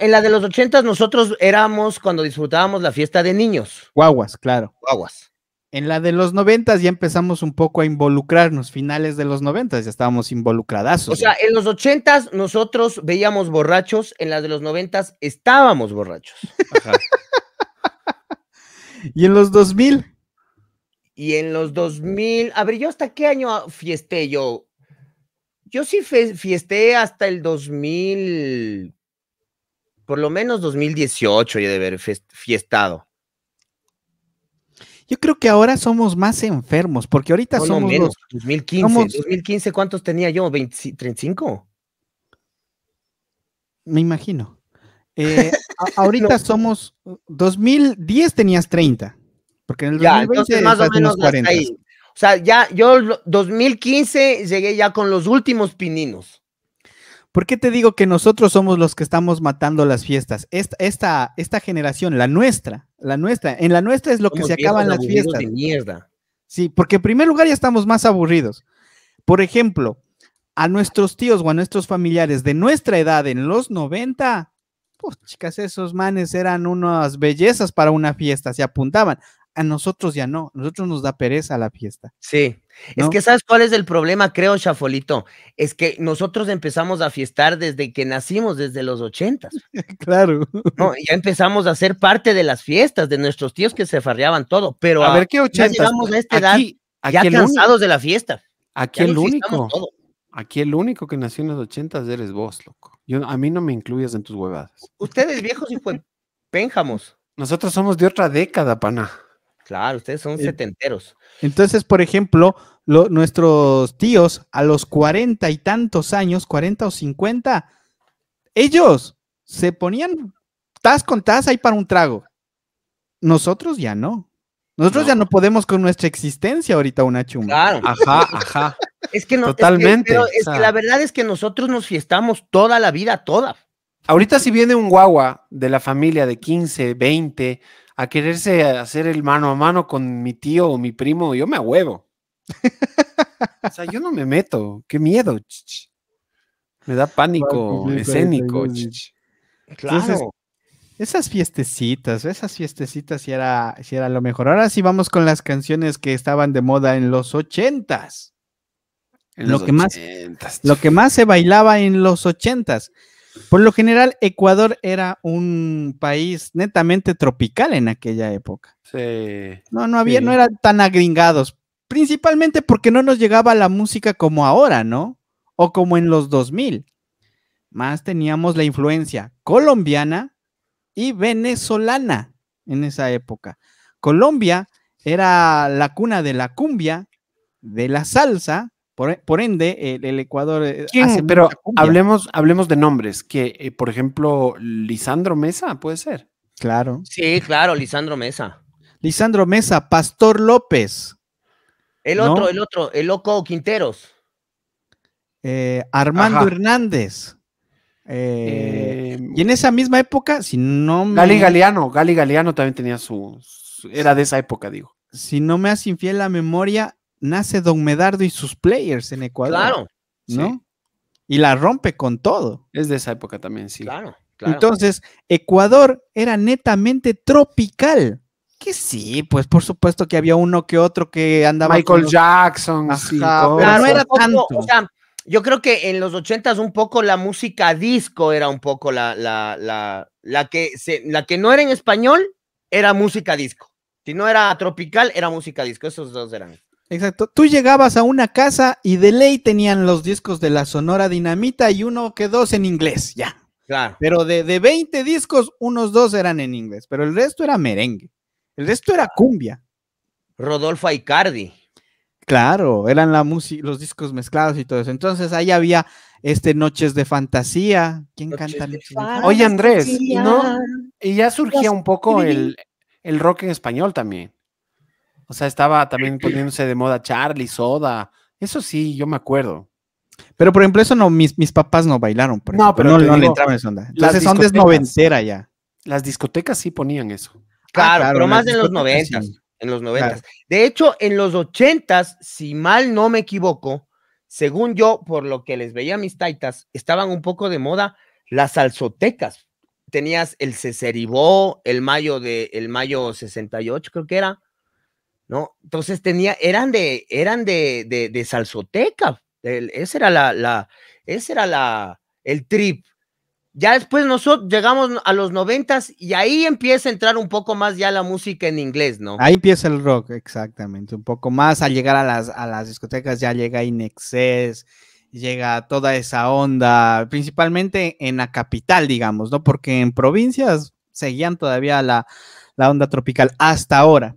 En la de los ochentas nosotros éramos cuando disfrutábamos la fiesta de niños. Guaguas, claro. Guaguas. En la de los noventas ya empezamos un poco a involucrarnos, finales de los noventas ya estábamos involucradazos. O sea, en los ochentas nosotros veíamos borrachos, en la de los noventas estábamos borrachos. y en los dos mil. Y en los dos mil, a ver, yo hasta qué año fiesté yo. Yo sí fiesté hasta el dos mil por lo menos 2018 ya de haber fiestado. Yo creo que ahora somos más enfermos, porque ahorita somos... somos. lo menos, 2015. 2015, ¿cuántos tenía yo? ¿35? Me imagino. Eh, ahorita somos. 2010 tenías 30. Porque en el ya, más o menos 40. Ahí. O sea, ya yo 2015 llegué ya con los últimos pininos. ¿Por qué te digo que nosotros somos los que estamos matando las fiestas? Esta, esta generación, la nuestra, la nuestra, en la nuestra es lo que se acaban las fiestas. Sí, porque en primer lugar ya estamos más aburridos. Por ejemplo, a nuestros tíos o a nuestros familiares de nuestra edad en los 90, pues chicas, esos manes eran unas bellezas para una fiesta, se apuntaban a nosotros ya no, nosotros nos da pereza la fiesta. Sí, es que sabes cuál es el problema, creo, Chafolito, es que nosotros empezamos a fiestar desde que nacimos, desde los ochentas. claro. ya empezamos a ser parte de las fiestas de nuestros tíos que se farreaban todo, pero a, ver qué ochentas. Ya esta edad aquí, ya cansados de la fiesta. Aquí el único. Aquí el único que nació en los ochentas eres vos, loco. Yo, a mí no me incluyes en tus huevadas. Ustedes viejos y pénjamos. Nosotros somos de otra década, pana. Claro, ustedes son setenteros. Entonces, por ejemplo, nuestros tíos a los cuarenta y tantos años, cuarenta o cincuenta, ellos se ponían tas con tas ahí para un trago. Nosotros ya no. Nosotros ya no podemos con nuestra existencia ahorita una chumba. Ajá, ajá. Es que no, Totalmente. que la verdad es que nosotros nos fiestamos toda la vida, toda. Ahorita si viene un guagua de la familia de 15, 20, a quererse hacer el mano a mano con mi tío o mi primo, yo me huevo. o sea, yo no me meto, qué miedo. Me da pánico pues, escénico. claro. esas fiestecitas, esas fiestecitas si era, era lo mejor. Ahora sí vamos con las canciones que estaban de moda en los ochentas. En los ochentas, lo que más se bailaba en los ochentas. Por lo general, Ecuador era un país netamente tropical en aquella época. Sí. No, no había, no eran tan agringados, principalmente porque no nos llegaba la música como ahora, ¿no? O como en los 2000. Más teníamos la influencia colombiana y venezolana en esa época. Colombia era la cuna de la cumbia, de la salsa por, ende, el, Ecuador. Eh, Pero hablemos, hablemos de nombres, que eh, por ejemplo, Lisandro Mesa, puede ser. Claro. Sí, claro, Lisandro Mesa. Lisandro Mesa, Pastor López. El otro, el otro, el loco Quinteros. Eh, Armando Hernández. y en esa misma época, si no me. Gali Galeano, Gali Galeano también tenía su era de esa época, digo. Si no me hace infiel la memoria, nace Don Medardo y sus players en Ecuador. Claro. ¿No? Y la rompe con todo. Es de esa época también, sí. Claro, Entonces, Ecuador era netamente tropical. Que sí, pues por supuesto que había uno que otro que andaba. Michael Jackson, Así, no era tanto. yo creo que en los ochentas un poco la música disco era un poco la, la que la que no era en español, era música disco. Si no era tropical, era música disco. Esos dos eran. Exacto. Tú llegabas a una casa y de ley tenían los discos de la Sonora Dinamita y uno que dos en inglés, ya. Claro. Pero de, 20 discos, unos dos eran en inglés, pero el resto era merengue. El resto era cumbia. Rodolfo Aicardi. Claro, eran la los discos mezclados y todo eso. Entonces ahí había este Noches de Fantasía. ¿Quién canta Oye, Andrés, ¿no? Y ya surgía un poco el, el rock en español también. O sea, estaba también poniéndose de moda Charlie, Soda. Eso sí, yo me acuerdo. Pero por ejemplo, eso no, mis, mis papás no bailaron. no, pero no, le entraban esa onda. Entonces, son es ya. Las discotecas sí ponían eso. Claro, ah, pero más en los noventas. En los noventas. De hecho, en los ochentas, si mal no me equivoco, según yo, por lo que les veía a mis taitas, estaban un poco de moda las salsotecas. Tenías el Ceseribó, el mayo de, el mayo 68, creo que era. ¿no? Entonces tenía, eran de, eran de, de, de salsoteca, ese era la, la, era la, el trip. Ya después nosotros llegamos a los noventas y ahí empieza a entrar un poco más ya la música en inglés, ¿no? Ahí empieza el rock, exactamente, un poco más al llegar a las, discotecas, ya llega Inexcess, llega toda esa onda, principalmente en la capital, digamos, ¿no? Porque en provincias seguían todavía la onda tropical hasta ahora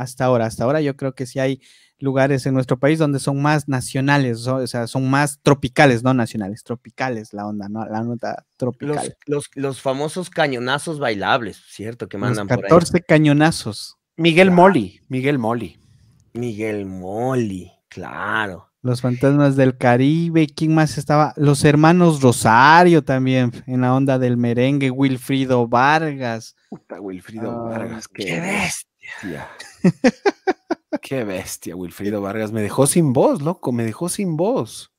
hasta ahora. Hasta ahora yo creo que sí hay lugares en nuestro país donde son más nacionales, o sea, son más tropicales, no nacionales, tropicales la onda, ¿no? La nota tropical. Los, los, famosos cañonazos bailables, ¿cierto? Que mandan 14 cañonazos. Miguel Moli, Miguel Moli. Miguel Moli, claro. Los fantasmas del Caribe, ¿quién más estaba? Los hermanos Rosario también, en la onda del merengue, Wilfrido Vargas. Puta, Wilfrido ah, Vargas, qué, qué Qué bestia, Wilfrido Vargas. Me dejó sin voz, loco, me dejó sin voz.